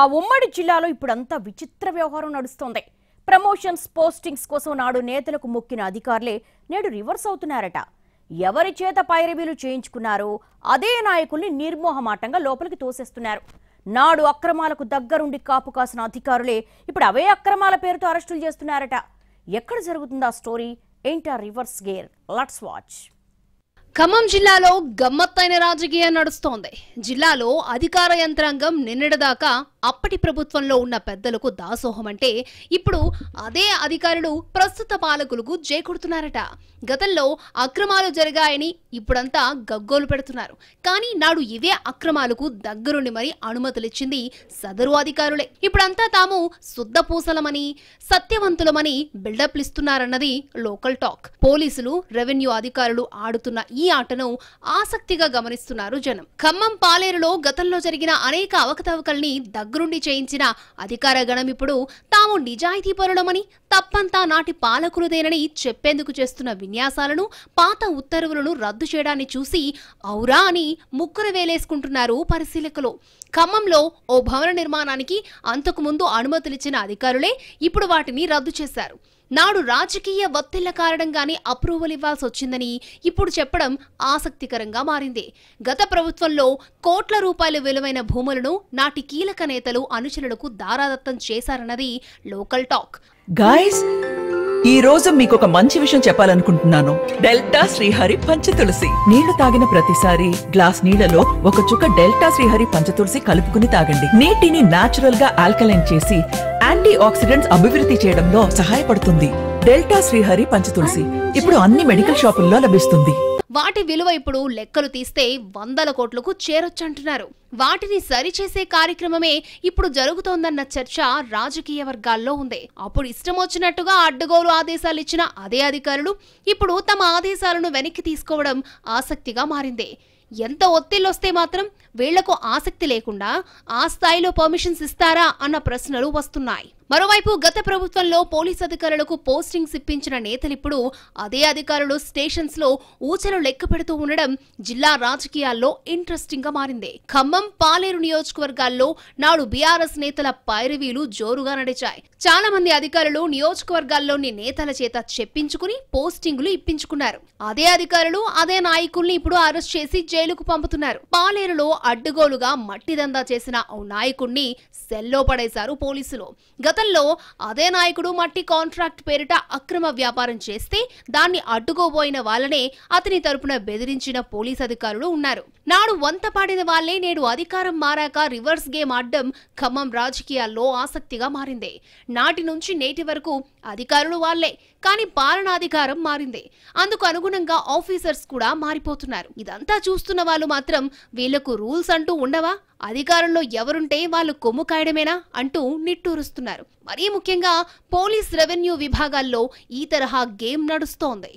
ఆ ఉమ్మడి జిల్లాలో ఇప్పుడంతా విచిత్ర వ్యవహారం నడుస్తోంది ప్రమోషన్స్ పోస్టింగ్స్ కోసం నాడు నేతలకు మొక్కిన అధికారులే నేడు రివర్స్ అవుతున్నారట ఎవరి చేత పైరవీలు చేయించుకున్నారో అదే నాయకుల్ని నిర్మోహమాటంగా లోపలికి తోసేస్తున్నారు నాడు అక్రమాలకు దగ్గరుండి కాపు కాసిన అధికారులే ఇప్పుడు అవే అక్రమాల పేరుతో అరెస్టులు చేస్తున్నారట ఎక్కడ జరుగుతుందా స్టోరీ ఏంటా reverse gear let's watch Khammam జిల్లాలో గమ్మత్తైన రాజకీయం నడుస్తోంది జిల్లాలో అధికార యంత్రాంగం నిన్నటిదాకా అప్పటి ప్రభుత్వంలో ఉన్న పెద్దలకు దాసోహమంటే ఇప్పుడు అదే అధికారులు ప్రస్తుత పాలకులకు చేకూడుతున్నారట గతంలో అక్రమాలు జరిగాయని ఇప్పుడంతా గగ్గోలు పెడుతున్నారు కానీ నాడు ఇవే అక్రమాలకు దగ్గరుండి మరీ అనుమతులిచ్చింది సదరు అధికారులే ఇప్పుడంతా తాము శుద్ధపూసలమని సత్యవంతులమని బిల్డప్లిస్తున్నారన్నది లోకల్ టాక్ పోలీసులు రెవెన్యూ అధికారులు ఆడుతున్న ఈ ఈ ఆటను ఆసక్తిగా గమనిస్తున్నారు జనం ఖమ్మం పాలేరులో గతంలో జరిగిన అనేక అవకతవకల్ని దగ్గరుండి చేయించిన అధికార గణం ఇప్పుడు తాము నిజాయితీ పరులమని తప్పంతా నాటి పాలకులదేనని చెప్పేందుకు చేస్తున్న విన్యాసాలను పాత ఉత్తర్వులను రద్దు చేయడాన్ని చూసి ఔరా అని ముక్కుర వేలేసుకుంటున్నారు పరిశీలకులు ఖమ్మంలో ఓ భవన నిర్మాణానికి అంతకుముందు అనుమతులిచ్చిన అధికారులే ఇప్పుడు వాటిని రద్దు చేశారు నాడు రాజకీయ ఒత్తిళ్ల కారణంగానే అప్రూవల్ ఇవ్వాల్సి వచ్చిందని ఇప్పుడు చెప్పడం ఆసక్తికరంగా మారింది గత ప్రభుత్వంలో కోట్ల రూపాయల విలువైన భూములను నాటి కీలక నేతలు అనుచరులకు దారాదత్తం చేశారన్నది లోకల్ టాక్ గాయస్ ఈ రోజు మీకు ఒక మంచి విషయం చెప్పాలనుకుంటున్నాను డెల్టా శ్రీహరి పంచ తులసి నీళ్లు తాగిన ప్రతిసారి గ్లాస్ నీళ్లలో ఒక చుక్క డెల్టా శ్రీహరి పంచతులసి కలుపుకుని తాగండి నీటిని నాచురల్ గా ఆల్కలైన్ చేసి యాంటీ ఆక్సిడెంట్స్ అభివృద్ధి చేయడంలో సహాయపడుతుంది డెల్టా శ్రీహరి పంచ తులసి ఇప్పుడు అన్ని మెడికల్ షాపుల్లో లభిస్తుంది వాటి విలువ ఇప్పుడు లెక్కలు తీస్తే వందల కోట్లకు చేరొచ్చంటున్నారు వాటిని సరిచేసే కార్యక్రమమే ఇప్పుడు జరుగుతోందన్న చర్చ రాజకీయ వర్గాల్లో ఉంది అప్పుడు ఇష్టం వచ్చినట్టుగా అడ్డగోలు ఆదేశాలు ఇచ్చిన అదే అధికారులు ఇప్పుడు తమ ఆదేశాలను వెనక్కి తీసుకోవడం ఆసక్తిగా మారింది ఎంత ఒత్తిళ్ళొస్తే మాత్రం వీళ్లకు ఆసక్తి లేకుండా ఆ స్థాయిలో పర్మిషన్స్ ఇస్తారా అన్న ప్రశ్నలు వస్తున్నాయి మరోవైపు గత ప్రభుత్వంలో పోలీస్ అధికారులకు పోస్టింగ్స్ ఇప్పించిన నేతలిప్పుడు అదే అధికారులు స్టేషన్స్ లో ఊచలు లెక్క పెడుతూ ఉండడం జిల్లా రాజకీయాల్లో ఇంట్రెస్టింగ్ గా మారింది ఖమ్మం పాలేరు నియోజకవర్గాల్లో నాడు బీఆర్ఎస్ నేతల పైరవీలు జోరుగా నడిచాయి చాలా మంది అధికారులు నియోజకవర్గాల్లోని నేతల చేత చెప్పించుకుని పోస్టింగ్లు ఇప్పించుకున్నారు అదే అధికారులు అదే నాయకుల్ని ఇప్పుడు అరెస్ట్ చేసి జైలుకు పంపుతున్నారు పాలేరులో అడ్డుగోలుగా మట్టిదందా చేసిన ఓ నాయకుణ్ణి సెల్లో పడేశారు పోలీసులు గత గతంలో అదే నాయకుడు మట్టి కాంట్రాక్ట్ పేరిట అక్రమ వ్యాపారం చేస్తే దాన్ని అడ్డుకోబోయిన వాళ్ళనే అతని తరపున బెదిరించిన పోలీస్ అధికారులు ఉన్నారు నాడు వంత పాడిన వాళ్లే నేడు అధికారం మారాక రివర్స్ గేమ్ ఆడడం ఖమ్మం రాజకీయాల్లో ఆసక్తిగా మారింది నాటి నుంచి నేటి వరకు అధికారులు వాళ్లే కానీ పాలనాధికారం మారింది అందుకు అనుగుణంగా ఆఫీసర్స్ కూడా మారిపోతున్నారు ఇదంతా చూస్తున్న వాళ్ళు మాత్రం వీళ్లకు రూల్స్ అంటూ ఉండవా అధికారంలో ఎవరుంటే వాళ్ళు కొమ్ము కాయడమేనా అంటూ నిట్టూరుస్తున్నారు మరీ ముఖ్యంగా పోలీస్ రెవెన్యూ విభాగాల్లో ఈ తరహా గేమ్ నడుస్తోంది